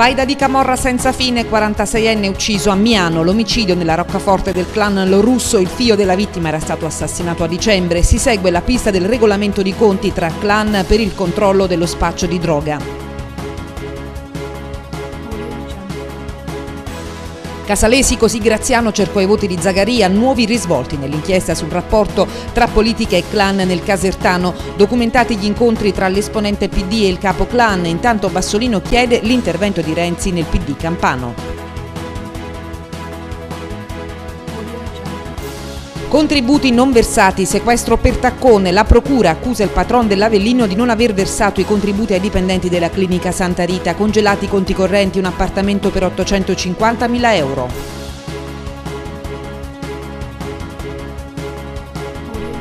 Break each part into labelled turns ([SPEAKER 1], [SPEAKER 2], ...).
[SPEAKER 1] Faida di Camorra senza fine, 46enne ucciso a Miano, l'omicidio nella roccaforte del clan Lo Russo, il figlio della vittima era stato assassinato a dicembre, si segue la pista del regolamento di conti tra clan per il controllo dello spaccio di droga. Casalesi così Graziano cercò i voti di Zagaria, nuovi risvolti nell'inchiesta sul rapporto tra politica e clan nel Casertano, documentati gli incontri tra l'esponente PD e il capo clan, intanto Bassolino chiede l'intervento di Renzi nel PD Campano. Contributi non versati, sequestro per taccone, la procura accusa il patron dell'Avellino di non aver versato i contributi ai dipendenti della clinica Santa Rita, congelati i conti correnti, un appartamento per 850.000 euro.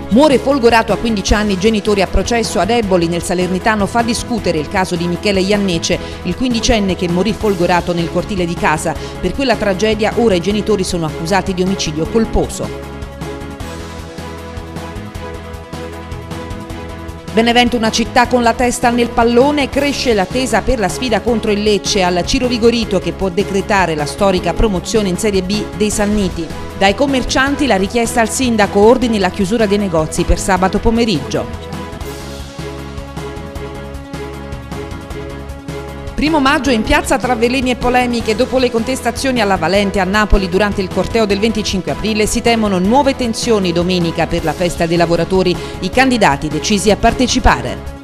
[SPEAKER 1] Muore folgorato a 15 anni, genitori a processo ad Eboli nel Salernitano fa discutere il caso di Michele Iannece, il quindicenne che morì folgorato nel cortile di casa. Per quella tragedia ora i genitori sono accusati di omicidio colposo. Benevento una città con la testa nel pallone, cresce l'attesa per la sfida contro il Lecce al Ciro Vigorito che può decretare la storica promozione in Serie B dei Sanniti. Dai commercianti la richiesta al sindaco ordini la chiusura dei negozi per sabato pomeriggio. Primo maggio in piazza tra veleni e polemiche, dopo le contestazioni alla Valente a Napoli durante il corteo del 25 aprile, si temono nuove tensioni domenica per la festa dei lavoratori, i candidati decisi a partecipare.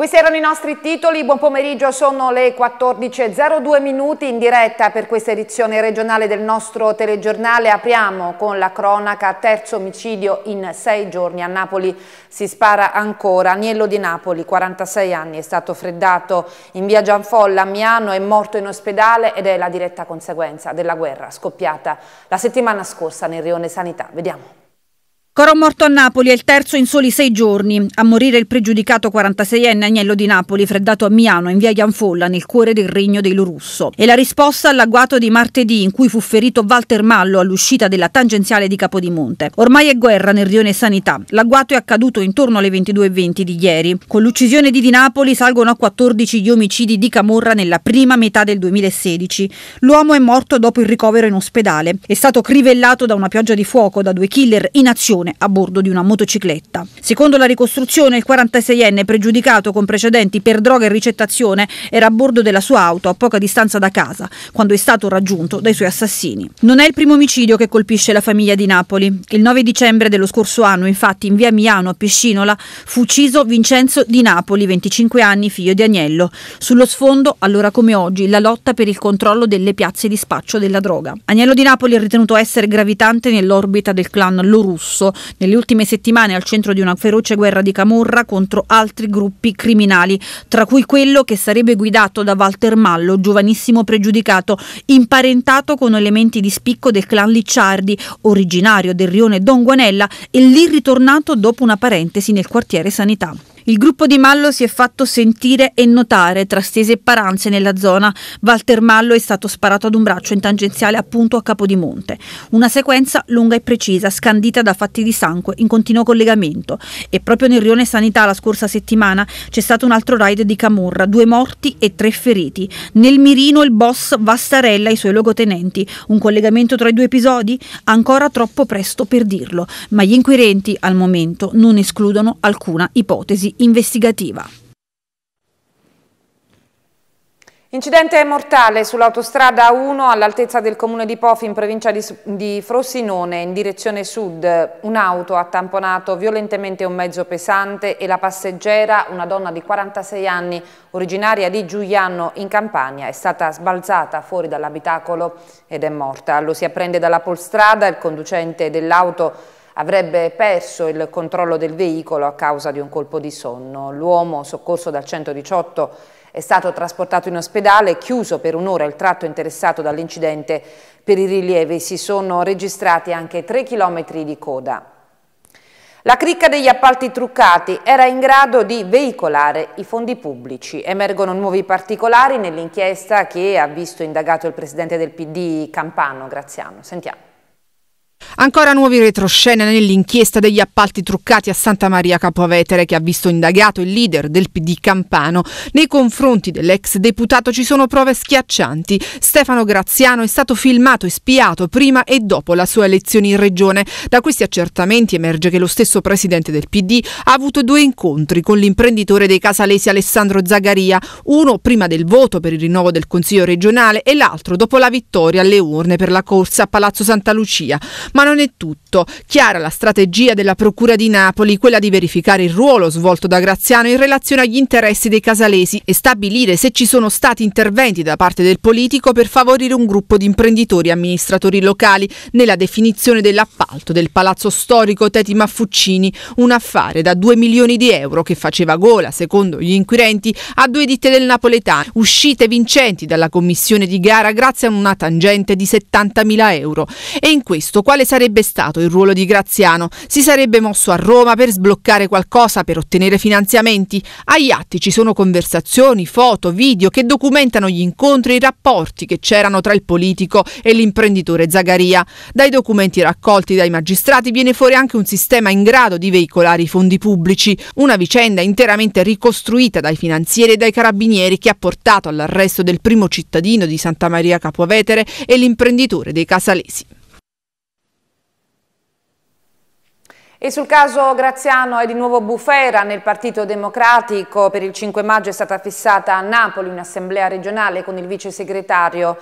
[SPEAKER 1] questi erano i nostri titoli, buon pomeriggio, sono le 14.02 minuti in diretta per questa edizione regionale del nostro telegiornale. Apriamo con la cronaca, terzo omicidio in sei giorni a Napoli, si spara ancora. Agnello di Napoli, 46 anni, è stato freddato in via Gianfolla a Miano, è morto in ospedale ed è la diretta conseguenza della guerra scoppiata la settimana scorsa nel rione Sanità. Vediamo.
[SPEAKER 2] Coro morto a Napoli è il terzo in soli sei giorni. A morire il pregiudicato 46enne Agnello di Napoli, freddato a Miano, in via Gianfolla, nel cuore del regno dei Lorusso. E la risposta all'agguato di martedì, in cui fu ferito Walter Mallo all'uscita della tangenziale di Capodimonte. Ormai è guerra nel rione Sanità. L'agguato è accaduto intorno alle 22.20 di ieri. Con l'uccisione di Di Napoli salgono a 14 gli omicidi di Camorra nella prima metà del 2016. L'uomo è morto dopo il ricovero in ospedale. È stato crivellato da una pioggia di fuoco da due killer in azione persone a bordo di una motocicletta. Secondo la ricostruzione, il 46enne pregiudicato con precedenti per droga e ricettazione era a bordo della sua auto a poca distanza da casa, quando è stato raggiunto dai suoi assassini. Non è il primo omicidio che colpisce la famiglia di Napoli. Il 9 dicembre dello scorso anno, infatti, in via Miano a Piscinola fu ucciso Vincenzo Di Napoli, 25 anni, figlio di Agnello. Sullo sfondo, allora come oggi, la lotta per il controllo delle piazze di spaccio della droga. Agnello di Napoli è ritenuto essere gravitante nell'orbita del clan Lo Russo, nelle ultime settimane al centro di una feroce guerra di camorra contro altri gruppi criminali, tra cui quello che sarebbe guidato da Walter Mallo, giovanissimo pregiudicato, imparentato con elementi di spicco del clan Licciardi, originario del rione Don Guanella e lì ritornato dopo una parentesi nel quartiere Sanità. Il gruppo di Mallo si è fatto sentire e notare tra stese e paranze nella zona. Walter Mallo è stato sparato ad un braccio in tangenziale appunto a Capodimonte. Una sequenza lunga e precisa, scandita da fatti di sangue in continuo collegamento. E proprio nel rione Sanità la scorsa settimana c'è stato un altro raid di Camorra, due morti e tre feriti. Nel mirino il boss Vastarella e i suoi logotenenti. Un collegamento tra i due episodi? Ancora troppo presto per dirlo, ma gli inquirenti al momento non escludono alcuna ipotesi investigativa.
[SPEAKER 1] Incidente mortale sull'autostrada 1 all'altezza del comune di Pofi in provincia di, di Frosinone in direzione sud. Un'auto ha tamponato violentemente un mezzo pesante e la passeggera, una donna di 46 anni, originaria di Giuliano in Campania, è stata sbalzata fuori dall'abitacolo ed è morta. Lo si apprende dalla polstrada, il conducente dell'auto avrebbe perso il controllo del veicolo a causa di un colpo di sonno. L'uomo, soccorso dal 118, è stato trasportato in ospedale, chiuso per un'ora il tratto interessato dall'incidente. Per i rilievi si sono registrati anche 3 chilometri di coda. La cricca degli appalti truccati era in grado di veicolare i fondi pubblici. Emergono nuovi particolari nell'inchiesta che ha visto indagato il presidente del PD Campano, Graziano. Sentiamo.
[SPEAKER 3] Ancora nuovi retroscena nell'inchiesta degli appalti truccati a Santa Maria Capovetere che ha visto indagato il leader del PD Campano. Nei confronti dell'ex deputato ci sono prove schiaccianti. Stefano Graziano è stato filmato e spiato prima e dopo la sua elezione in regione. Da questi accertamenti emerge che lo stesso presidente del PD ha avuto due incontri con l'imprenditore dei casalesi Alessandro Zagaria, uno prima del voto per il rinnovo del Consiglio regionale e l'altro dopo la vittoria alle urne per la corsa a Palazzo Santa Lucia. Ma non è tutto. Chiara la strategia della Procura di Napoli, quella di verificare il ruolo svolto da Graziano in relazione agli interessi dei casalesi e stabilire se ci sono stati interventi da parte del politico per favorire un gruppo di imprenditori e amministratori locali nella definizione dell'appalto del palazzo storico Teti Maffuccini, un affare da 2 milioni di euro che faceva gola, secondo gli inquirenti, a due ditte del napoletano, uscite vincenti dalla commissione di gara grazie a una tangente di 70 mila euro. E in questo quale quale sarebbe stato il ruolo di Graziano? Si sarebbe mosso a Roma per sbloccare qualcosa, per ottenere finanziamenti? Agli atti ci sono conversazioni, foto, video che documentano gli incontri e i rapporti che c'erano tra il politico e l'imprenditore Zagaria. Dai documenti raccolti dai magistrati viene fuori anche un sistema in grado di veicolare i fondi pubblici, una vicenda interamente ricostruita dai finanzieri e dai carabinieri che ha portato all'arresto del primo cittadino di Santa Maria Capovetere e l'imprenditore dei Casalesi.
[SPEAKER 1] E sul caso Graziano è di nuovo bufera nel Partito Democratico. Per il 5 maggio è stata fissata a Napoli un'assemblea regionale con il vice segretario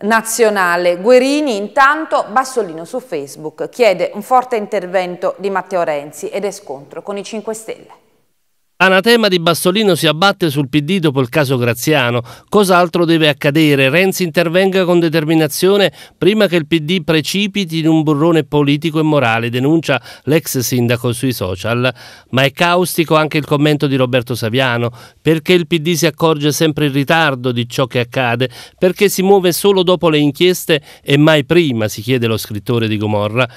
[SPEAKER 1] nazionale Guerini. Intanto Bassolino su Facebook chiede un forte intervento di Matteo Renzi ed è scontro con i 5 Stelle.
[SPEAKER 4] Anatema di Bassolino si abbatte sul PD dopo il caso Graziano. Cos'altro deve accadere? Renzi intervenga con determinazione prima che il PD precipiti in un burrone politico e morale, denuncia l'ex sindaco sui social. Ma è caustico anche il commento di Roberto Saviano. Perché il PD si accorge sempre in ritardo di ciò che accade? Perché si muove solo dopo le inchieste e mai prima, si chiede lo scrittore di Gomorra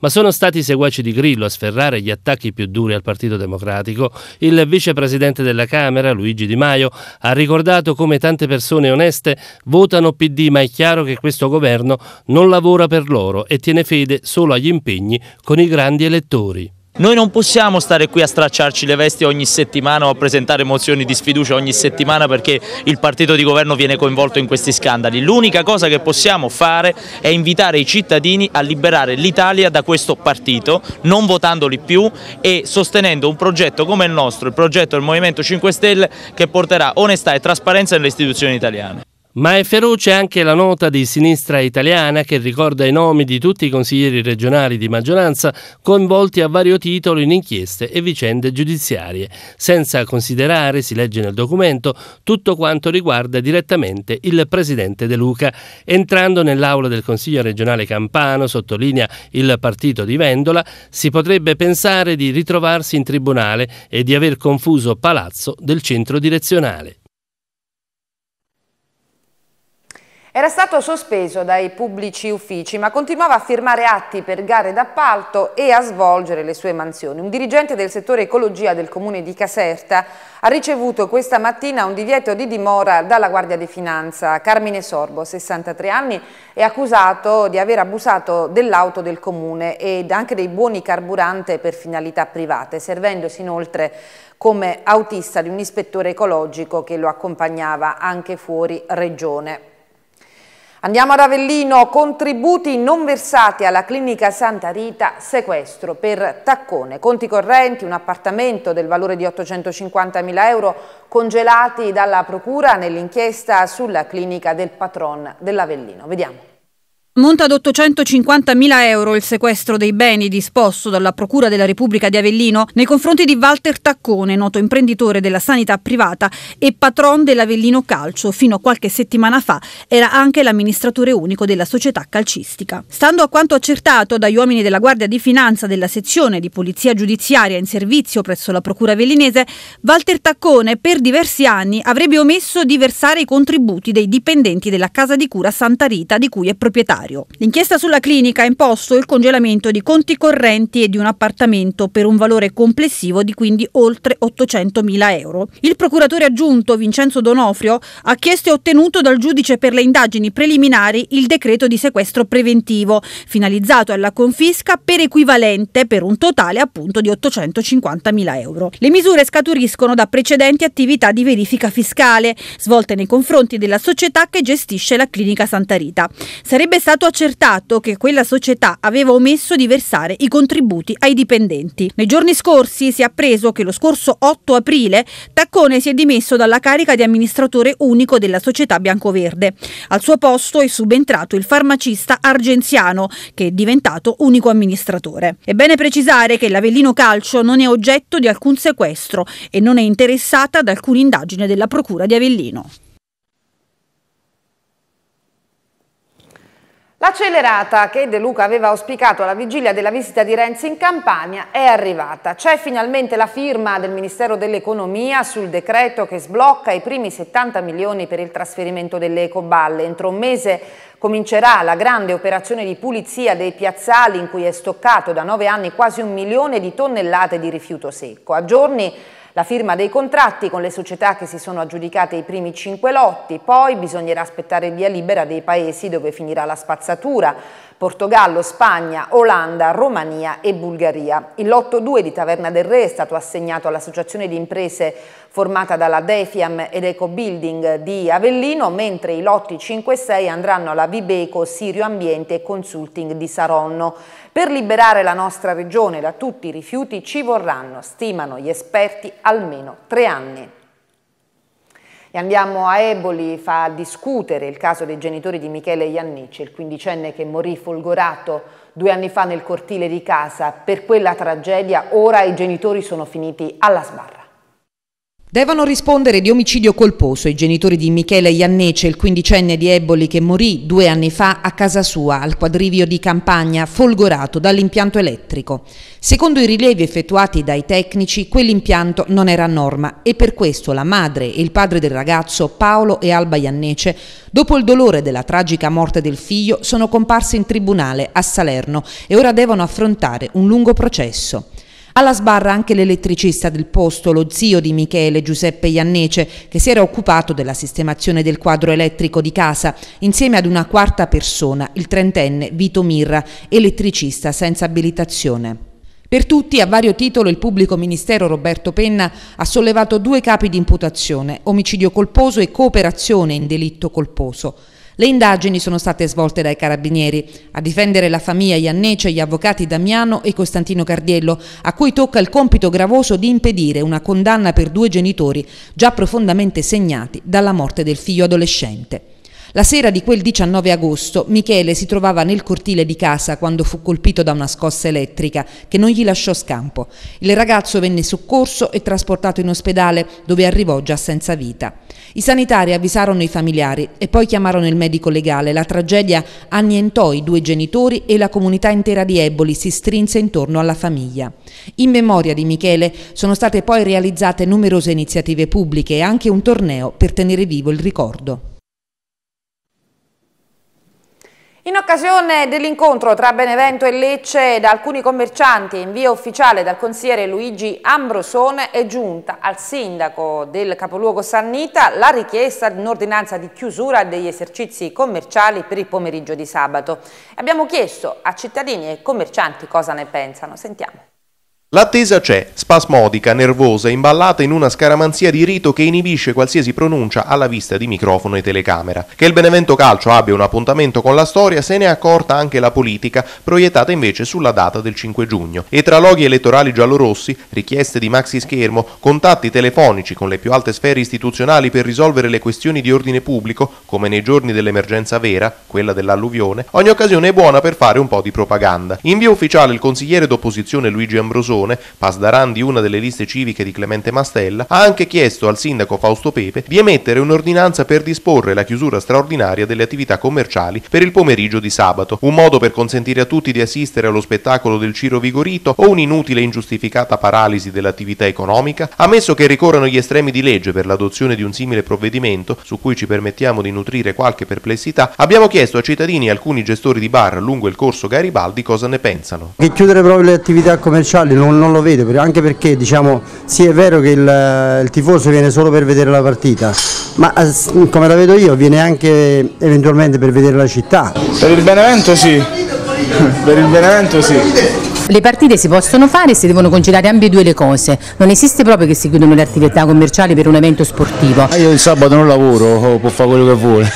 [SPEAKER 4] ma sono stati i seguaci di Grillo a sferrare gli attacchi più duri al Partito Democratico. Il vicepresidente della Camera, Luigi Di Maio, ha ricordato come tante persone oneste votano PD, ma è chiaro che questo governo non lavora per loro e tiene fede solo agli impegni con i grandi elettori. Noi non possiamo stare qui a stracciarci le vesti ogni settimana o a presentare mozioni di sfiducia ogni settimana perché il partito di governo viene coinvolto in questi scandali. L'unica cosa che possiamo fare è invitare i cittadini a liberare l'Italia da questo partito, non votandoli più e sostenendo un progetto come il nostro, il progetto del Movimento 5 Stelle che porterà onestà e trasparenza nelle istituzioni italiane. Ma è feroce anche la nota di sinistra italiana che ricorda i nomi di tutti i consiglieri regionali di maggioranza coinvolti a vario titolo in inchieste e vicende giudiziarie, senza considerare, si legge nel documento, tutto quanto riguarda direttamente il presidente De Luca. Entrando nell'aula del Consiglio regionale campano, sottolinea il partito di Vendola, si potrebbe pensare di ritrovarsi in tribunale e di aver confuso palazzo del centro direzionale.
[SPEAKER 1] Era stato sospeso dai pubblici uffici ma continuava a firmare atti per gare d'appalto e a svolgere le sue mansioni. Un dirigente del settore ecologia del comune di Caserta ha ricevuto questa mattina un divieto di dimora dalla Guardia di Finanza. Carmine Sorbo, 63 anni, è accusato di aver abusato dell'auto del comune e anche dei buoni carburante per finalità private, servendosi inoltre come autista di un ispettore ecologico che lo accompagnava anche fuori regione. Andiamo ad Avellino, contributi non versati alla clinica Santa Rita, sequestro per taccone, conti correnti, un appartamento del valore di 850.000 euro congelati dalla procura nell'inchiesta sulla clinica del patron dell'Avellino. Vediamo.
[SPEAKER 2] Monta ad 850.000 euro il sequestro dei beni disposto dalla Procura della Repubblica di Avellino nei confronti di Walter Taccone, noto imprenditore della sanità privata e patron dell'Avellino Calcio. Fino a qualche settimana fa era anche l'amministratore unico della società calcistica. Stando a quanto accertato dagli uomini della Guardia di Finanza della sezione di Polizia Giudiziaria in servizio presso la Procura avellinese, Walter Taccone per diversi anni avrebbe omesso di versare i contributi dei dipendenti della casa di cura Santa Rita di cui è proprietario bancario. L'inchiesta sulla clinica ha imposto il congelamento di conti correnti e di un appartamento per un valore complessivo di quindi oltre 800 mila euro. Il procuratore aggiunto Vincenzo Donofrio ha chiesto e ottenuto dal giudice per le indagini preliminari il decreto di sequestro preventivo, finalizzato alla confisca per equivalente per un totale appunto di 850 mila euro. Le misure scaturiscono da precedenti attività di verifica fiscale svolte nei confronti della società che gestisce la clinica Santa Rita. Sarebbe stato stato accertato che quella società aveva omesso di versare i contributi ai dipendenti. Nei giorni scorsi si è appreso che lo scorso 8 aprile Taccone si è dimesso dalla carica di amministratore unico della società biancoverde. Al suo posto è subentrato il farmacista argenziano che è diventato unico amministratore. È bene precisare che l'Avellino Calcio non è oggetto di alcun sequestro e non è interessata ad alcuna indagine della Procura di Avellino.
[SPEAKER 1] L'accelerata che De Luca aveva auspicato alla vigilia della visita di Renzi in Campania è arrivata. C'è finalmente la firma del Ministero dell'Economia sul decreto che sblocca i primi 70 milioni per il trasferimento delle ecoballe. Entro un mese comincerà la grande operazione di pulizia dei piazzali in cui è stoccato da nove anni quasi un milione di tonnellate di rifiuto secco. A giorni la firma dei contratti con le società che si sono aggiudicate i primi cinque lotti, poi bisognerà aspettare via libera dei paesi dove finirà la spazzatura. Portogallo, Spagna, Olanda, Romania e Bulgaria. Il lotto 2 di Taverna del Re è stato assegnato all'associazione di imprese formata dalla Defiam ed Eco Building di Avellino, mentre i lotti 5 e 6 andranno alla Vibeco, Sirio Ambiente e Consulting di Saronno. Per liberare la nostra regione da tutti i rifiuti ci vorranno, stimano gli esperti, almeno tre anni. E andiamo a Eboli, fa discutere il caso dei genitori di Michele Iannici, il quindicenne che morì folgorato due anni fa nel cortile di casa. Per quella tragedia ora i genitori sono finiti alla sbarra. Devono rispondere di omicidio colposo i genitori di Michele Iannece, il quindicenne di Eboli che morì due anni fa a casa sua, al quadrivio di campagna, folgorato dall'impianto elettrico. Secondo i rilievi effettuati dai tecnici, quell'impianto non era a norma e per questo la madre e il padre del ragazzo, Paolo e Alba Iannece, dopo il dolore della tragica morte del figlio, sono comparsi in tribunale a Salerno e ora devono affrontare un lungo processo. Alla sbarra anche l'elettricista del posto, lo zio di Michele, Giuseppe Iannece, che si era occupato della sistemazione del quadro elettrico di casa, insieme ad una quarta persona, il trentenne Vito Mirra, elettricista senza abilitazione. Per tutti, a vario titolo, il pubblico ministero Roberto Penna ha sollevato due capi di imputazione, omicidio colposo e cooperazione in delitto colposo. Le indagini sono state svolte dai carabinieri. A difendere la famiglia Iannece gli avvocati Damiano e Costantino Cardiello, a cui tocca il compito gravoso di impedire una condanna per due genitori già profondamente segnati dalla morte del figlio adolescente. La sera di quel 19 agosto Michele si trovava nel cortile di casa quando fu colpito da una scossa elettrica che non gli lasciò scampo. Il ragazzo venne soccorso e trasportato in ospedale dove arrivò già senza vita. I sanitari avvisarono i familiari e poi chiamarono il medico legale. La tragedia annientò i due genitori e la comunità intera di Eboli si strinse intorno alla famiglia. In memoria di Michele sono state poi realizzate numerose iniziative pubbliche e anche un torneo per tenere vivo il ricordo. In occasione dell'incontro tra Benevento e Lecce da alcuni commercianti in via ufficiale dal consigliere Luigi Ambrosone è giunta al sindaco del capoluogo Sannita la richiesta di un'ordinanza di chiusura degli esercizi commerciali per il pomeriggio di sabato. Abbiamo chiesto a cittadini e commercianti cosa ne pensano. Sentiamo.
[SPEAKER 5] L'attesa c'è, spasmodica, nervosa, imballata in una scaramanzia di rito che inibisce qualsiasi pronuncia alla vista di microfono e telecamera. Che il Benevento Calcio abbia un appuntamento con la storia se ne è accorta anche la politica, proiettata invece sulla data del 5 giugno. E tra loghi elettorali giallorossi, richieste di maxi schermo, contatti telefonici con le più alte sfere istituzionali per risolvere le questioni di ordine pubblico, come nei giorni dell'emergenza vera, quella dell'alluvione, ogni occasione è buona per fare un po' di propaganda. In via ufficiale il consigliere d'opposizione Luigi Ambrosoni Pordenone, Pasdaran di una delle liste civiche di Clemente Mastella, ha anche chiesto al sindaco Fausto Pepe di emettere un'ordinanza per disporre la chiusura straordinaria delle attività commerciali per il pomeriggio di sabato, un modo per consentire a tutti di assistere allo spettacolo del Ciro Vigorito o un'inutile e ingiustificata paralisi dell'attività economica, ammesso che ricorrano gli estremi di legge per l'adozione di un simile provvedimento, su cui ci permettiamo di nutrire qualche perplessità, abbiamo chiesto a cittadini e alcuni gestori di bar lungo il corso Garibaldi cosa ne pensano.
[SPEAKER 4] Che chiudere proprio le attività commerciali non non, non lo vedo, anche perché diciamo, sì è vero che il, il, tifoso viene solo per vedere la partita, ma eh, come la vedo io viene anche eventualmente per vedere la città.
[SPEAKER 6] Per il Benevento sì, per il Benevento sì.
[SPEAKER 3] Le partite si possono fare e si devono conciliare ambedue le cose. Non esiste proprio che si chiudono le attività commerciali per un evento sportivo. Ah, io il sabato non lavoro, può fare quello che vuole.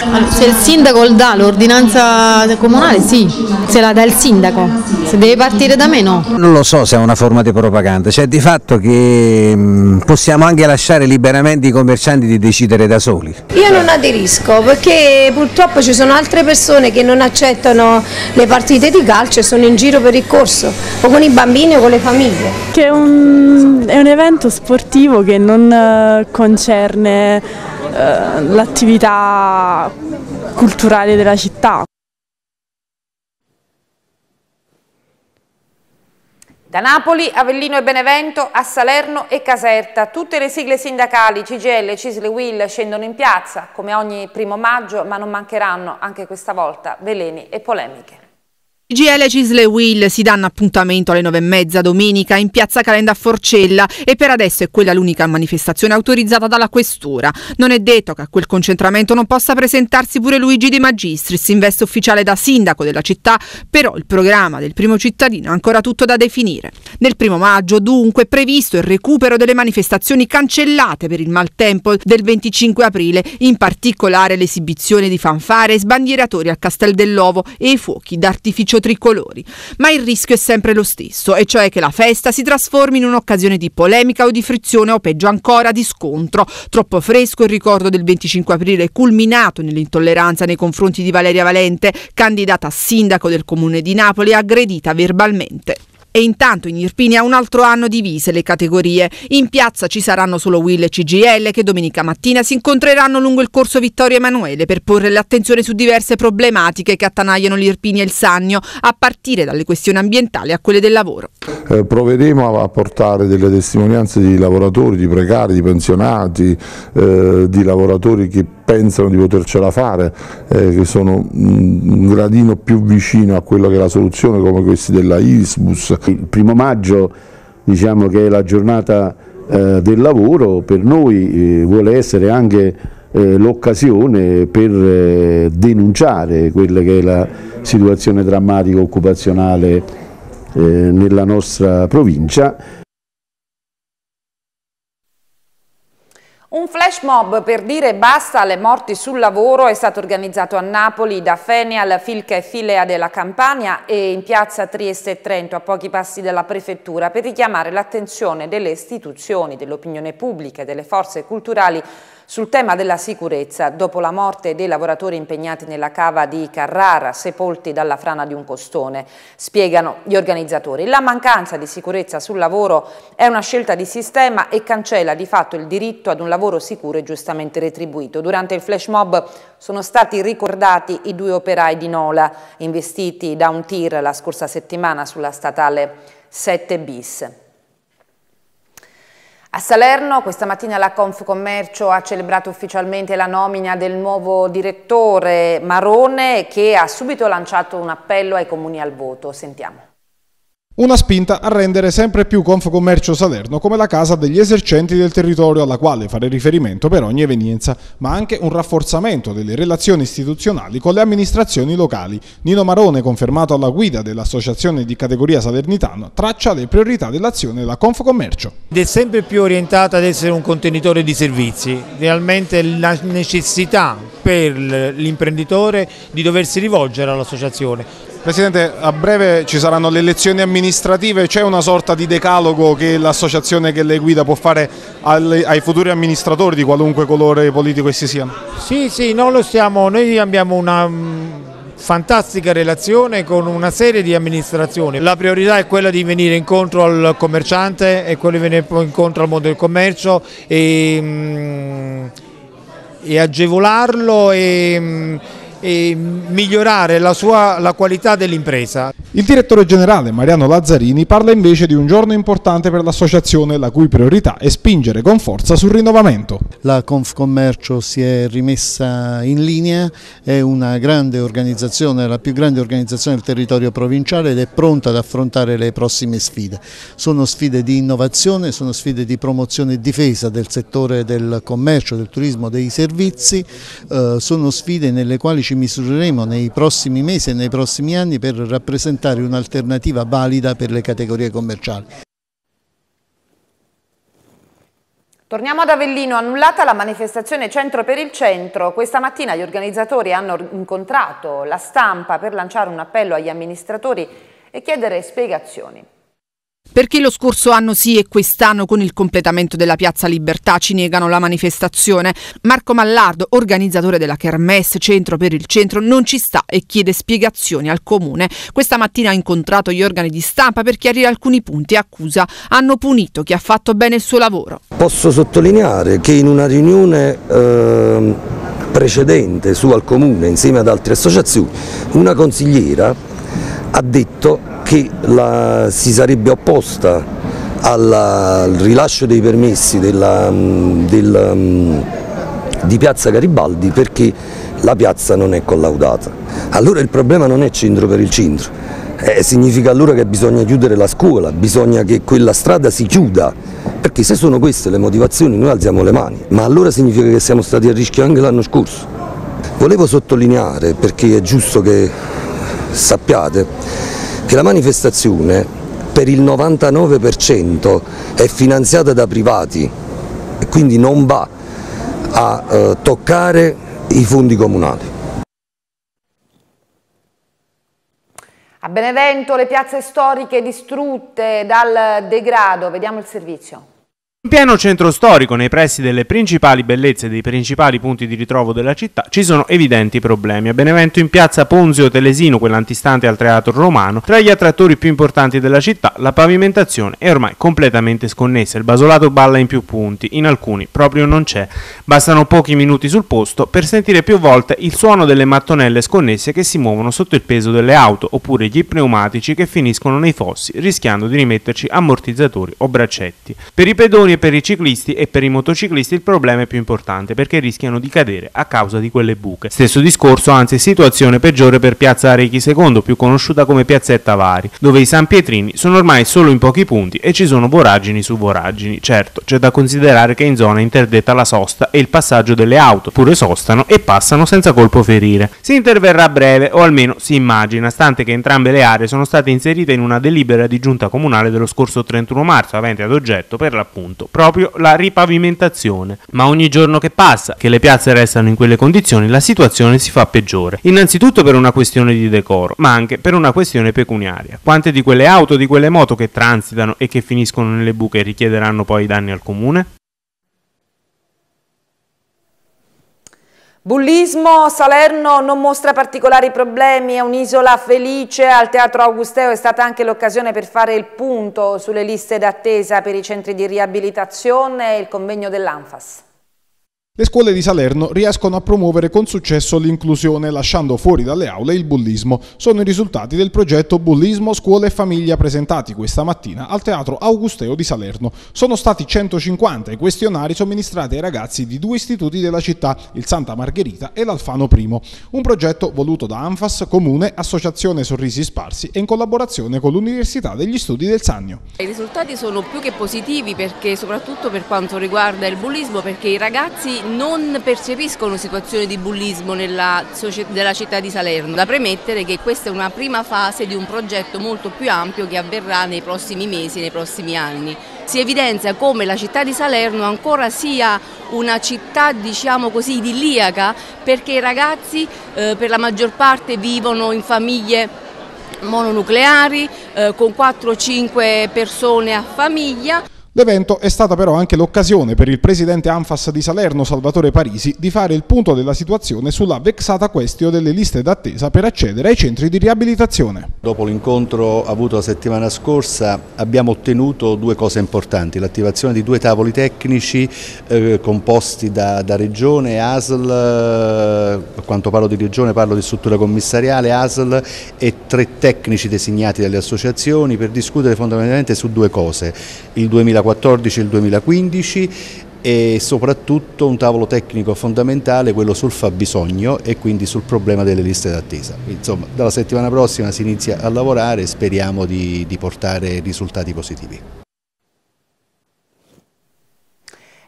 [SPEAKER 2] Allora, ah, se il sindaco dà l'ordinanza comunale sì, se la dà il sindaco, se deve partire da me no.
[SPEAKER 6] Non lo so se è una forma di propaganda, cioè di fatto che mm, possiamo anche lasciare liberamente i commercianti di decidere da soli.
[SPEAKER 2] Io non aderisco perché purtroppo ci sono altre persone che non accettano le partite di calcio e sono in giro per il corso, o con i bambini o con le famiglie. Che è un, è un evento sportivo che non eh, concerne eh, l'attività culturale della città.
[SPEAKER 1] Da Napoli, Avellino e Benevento, a Salerno e Caserta, tutte le sigle sindacali CGL, Cisle Will scendono in piazza, come ogni primo maggio, ma non mancheranno anche questa volta veleni e polemiche.
[SPEAKER 3] GL Cisle Will si danno appuntamento alle nove e mezza domenica in piazza Calenda Forcella e per adesso è quella l'unica manifestazione autorizzata dalla Questura. Non è detto che a quel concentramento non possa presentarsi pure Luigi De Magistris, in veste ufficiale da sindaco della città, però il programma del primo cittadino è ancora tutto da definire. Nel primo maggio dunque è previsto il recupero delle manifestazioni cancellate per il maltempo del 25 aprile, in particolare l'esibizione di fanfare e sbandieratori al Castel dell'Ovo e i fuochi d'artificio marchio tricolori. Ma il rischio è sempre lo stesso, e cioè che la festa si trasformi in un'occasione di polemica o di frizione o peggio ancora di scontro. Troppo fresco il ricordo del 25 aprile culminato nell'intolleranza nei confronti di Valeria Valente, candidata a sindaco del comune di Napoli, aggredita verbalmente. E intanto in Irpini ha un altro anno divise le categorie. In piazza ci saranno solo Will e CGL che domenica mattina si incontreranno lungo il corso Vittorio Emanuele per porre l'attenzione su diverse problematiche che attanagliano l'Irpini e il Sannio, a partire dalle questioni ambientali a quelle del lavoro.
[SPEAKER 7] Eh, proveremo a portare delle testimonianze di lavoratori, di precari, di pensionati, eh, di lavoratori che pensano di potercela fare,
[SPEAKER 4] eh, che sono un gradino più vicino a quella che è la soluzione come questi della ISBUS il primo maggio diciamo che è la giornata eh, del lavoro, per noi eh, vuole essere anche eh, l'occasione per eh, denunciare quella che è la situazione drammatica occupazionale eh, nella nostra provincia.
[SPEAKER 1] Un flash mob per dire basta alle morti sul lavoro è stato organizzato a Napoli da Fenial, Filca e Filea della Campania e in piazza Trieste e Trento a pochi passi dalla prefettura per richiamare l'attenzione delle istituzioni, dell'opinione pubblica e delle forze culturali sul tema della sicurezza, dopo la morte dei lavoratori impegnati nella cava di Carrara, sepolti dalla frana di un costone, spiegano gli organizzatori, la mancanza di sicurezza sul lavoro è una scelta di sistema e cancella di fatto il diritto ad un lavoro sicuro e giustamente retribuito. Durante il flash mob sono stati ricordati i due operai di Nola, investiti da un tir la scorsa settimana sulla statale 7 bis. A Salerno questa mattina la Confcommercio ha celebrato ufficialmente la nomina del nuovo direttore Marone che ha subito lanciato un appello ai comuni al voto. Sentiamo.
[SPEAKER 7] Una spinta a rendere sempre più Confcommercio Salerno come la casa degli esercenti del territorio alla quale fare riferimento per ogni evenienza, ma anche un rafforzamento delle relazioni istituzionali con le amministrazioni locali. Nino Marone, confermato alla guida dell'associazione di categoria salernitana, traccia le priorità dell'azione della Confcommercio.
[SPEAKER 4] Ed è sempre più orientata ad essere un contenitore di servizi, realmente la necessità per l'imprenditore di doversi rivolgere all'associazione,
[SPEAKER 7] Presidente, a breve ci saranno le elezioni amministrative, c'è una sorta di decalogo che l'associazione che le guida può fare ai futuri amministratori di qualunque colore politico essi siano?
[SPEAKER 4] Sì, sì, no, stiamo, noi abbiamo una mm, fantastica relazione con una serie di amministrazioni. La priorità è quella di venire incontro al commerciante e quello di venire incontro al mondo del commercio e, mm, e agevolarlo e, mm, e migliorare la, sua, la qualità dell'impresa.
[SPEAKER 7] Il direttore generale Mariano Lazzarini parla invece di un giorno importante per l'associazione la cui priorità è spingere con forza sul rinnovamento.
[SPEAKER 4] La Confcommercio si è rimessa in linea, è una grande organizzazione, la più grande organizzazione del territorio provinciale ed è pronta ad affrontare le prossime sfide. Sono sfide di innovazione, sono sfide di promozione e difesa del settore del commercio, del turismo, dei servizi, eh, sono sfide nelle quali ci ci misureremo nei prossimi mesi e nei prossimi anni per rappresentare un'alternativa valida per le categorie commerciali.
[SPEAKER 1] Torniamo ad Avellino, annullata la manifestazione Centro per il Centro. Questa mattina gli organizzatori hanno incontrato la stampa per lanciare un appello agli amministratori e chiedere spiegazioni.
[SPEAKER 3] Perché lo scorso anno sì e quest'anno con il completamento della Piazza Libertà ci negano la manifestazione? Marco Mallardo, organizzatore della Kermesse Centro per il Centro, non ci sta e chiede spiegazioni al Comune. Questa mattina ha incontrato gli organi di stampa per chiarire alcuni punti e accusa hanno punito chi ha fatto bene il suo lavoro.
[SPEAKER 4] Posso sottolineare che in una riunione... Eh, precedente su al comune insieme ad altre associazioni una consigliera ha detto che la, si sarebbe opposta alla, al rilascio dei permessi della, mm, della, mm, di Piazza Garibaldi perché la piazza non è collaudata. Allora il problema non è centro per il centro, eh, significa allora che bisogna chiudere la scuola, bisogna che quella strada si chiuda, perché se sono queste le motivazioni noi alziamo le mani, ma allora significa che siamo stati a rischio anche l'anno scorso. Volevo sottolineare, perché è giusto che sappiate, che la manifestazione per il 99% è finanziata da privati e quindi non va a eh, toccare i fondi comunali.
[SPEAKER 1] A Benevento le piazze storiche distrutte dal degrado, vediamo il servizio.
[SPEAKER 6] In pieno centro storico, nei pressi delle principali bellezze e dei principali punti di ritrovo della città, ci sono evidenti problemi. A Benevento, in piazza Ponzio Telesino, quell'antistante al Teatro Romano, tra gli attrattori più importanti della città, la pavimentazione è ormai completamente sconnessa. Il basolato balla in più punti, in alcuni proprio non c'è. Bastano pochi minuti sul posto per sentire più volte il suono delle mattonelle sconnesse che si muovono sotto il peso delle auto, oppure gli pneumatici che finiscono nei fossi, rischiando di rimetterci ammortizzatori o braccetti. Per i pedoni pedoni e per i ciclisti e per i motociclisti il problema è più importante perché rischiano di cadere a causa di quelle buche. Stesso discorso, anzi situazione peggiore per piazza Arechi II, più conosciuta come piazzetta Vari, dove i San Pietrini sono ormai solo in pochi punti e ci sono voragini su voragini. Certo, c'è da considerare che in zona è interdetta la sosta e il passaggio delle auto, pure sostano e passano senza colpo ferire. Si interverrà a breve, o almeno si immagina, stante che entrambe le aree sono state inserite in una delibera di giunta comunale dello scorso 31 marzo, avente ad oggetto per l'appunto punto, proprio la ripavimentazione. Ma ogni giorno che passa, che le piazze restano in quelle condizioni, la situazione si fa peggiore. Innanzitutto per una questione di decoro, ma anche per una questione pecuniaria. Quante di quelle auto, di quelle moto che transitano e che finiscono nelle buche richiederanno poi danni al comune?
[SPEAKER 1] Bullismo, Salerno non mostra particolari problemi, è un'isola felice, al Teatro Augusteo è stata anche l'occasione per fare il punto sulle liste d'attesa per i centri di riabilitazione e il convegno dell'Anfas.
[SPEAKER 7] Le scuole di Salerno riescono a promuovere con successo l'inclusione lasciando fuori dalle aule il bullismo. Sono i risultati del progetto Bullismo, Scuola e Famiglia presentati questa mattina al Teatro Augusteo di Salerno. Sono stati 150 i questionari somministrati ai ragazzi di due istituti della città, il Santa Margherita e l'Alfano I. Un progetto voluto da Anfas, Comune, Associazione Sorrisi Sparsi e in collaborazione con l'Università degli Studi del Sannio.
[SPEAKER 3] I risultati sono più che positivi perché, soprattutto per quanto riguarda il bullismo perché i ragazzi non percepiscono situazioni di bullismo nella, nella città di Salerno. Da premettere che questa è una prima fase di un progetto molto più ampio che avverrà nei prossimi mesi, nei prossimi anni si evidenzia come la città di Salerno ancora sia una città diciamo così idilliaca perché i ragazzi eh, per la maggior parte vivono in famiglie mononucleari eh, con 4-5 persone a famiglia.
[SPEAKER 7] L'evento è stata però anche l'occasione per il presidente Anfas di Salerno, Salvatore Parisi, di fare il punto della situazione sulla vexata questione delle liste d'attesa per accedere ai centri di riabilitazione.
[SPEAKER 5] Dopo l'incontro avuto la settimana scorsa abbiamo ottenuto due cose importanti, l'attivazione di due tavoli tecnici eh, composti da, da, Regione, ASL, eh, quanto parlo di Regione parlo di struttura commissariale, ASL e tre tecnici designati dalle associazioni per discutere fondamentalmente su due cose, il 2014 2014 e il 2015 e soprattutto un tavolo tecnico fondamentale, quello sul fabbisogno e quindi sul problema delle liste d'attesa. Insomma, dalla settimana prossima si inizia a lavorare e speriamo di, di portare risultati positivi.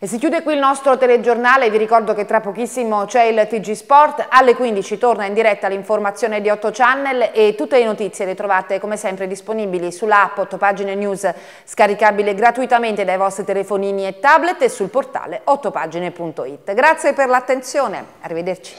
[SPEAKER 1] E si chiude qui il nostro telegiornale, vi ricordo che tra pochissimo c'è il TG Sport, alle 15 torna in diretta l'informazione di 8 Channel e tutte le notizie le trovate come sempre disponibili sull'app 8 Pagine News, scaricabile gratuitamente dai vostri telefonini e tablet e sul portale 8pagine.it. Grazie per l'attenzione, arrivederci.